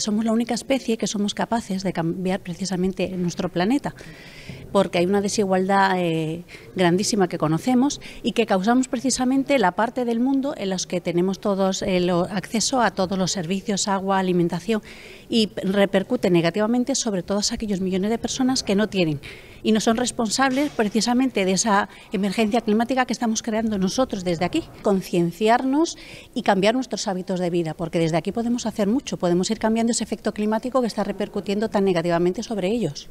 somos la única especie que somos capaces de cambiar precisamente nuestro planeta, porque hay una desigualdad eh, grandísima que conocemos y que causamos precisamente la parte del mundo en la que tenemos todos el eh, acceso a todos los servicios, agua, alimentación y repercute negativamente sobre todos aquellos millones de personas que no tienen y no son responsables precisamente de esa emergencia climática que estamos creando nosotros desde aquí. Concienciarnos y cambiar nuestros hábitos de vida, porque desde aquí podemos hacer mucho, podemos ir cambiando ese efecto climático que está repercutiendo tan negativamente sobre ellos.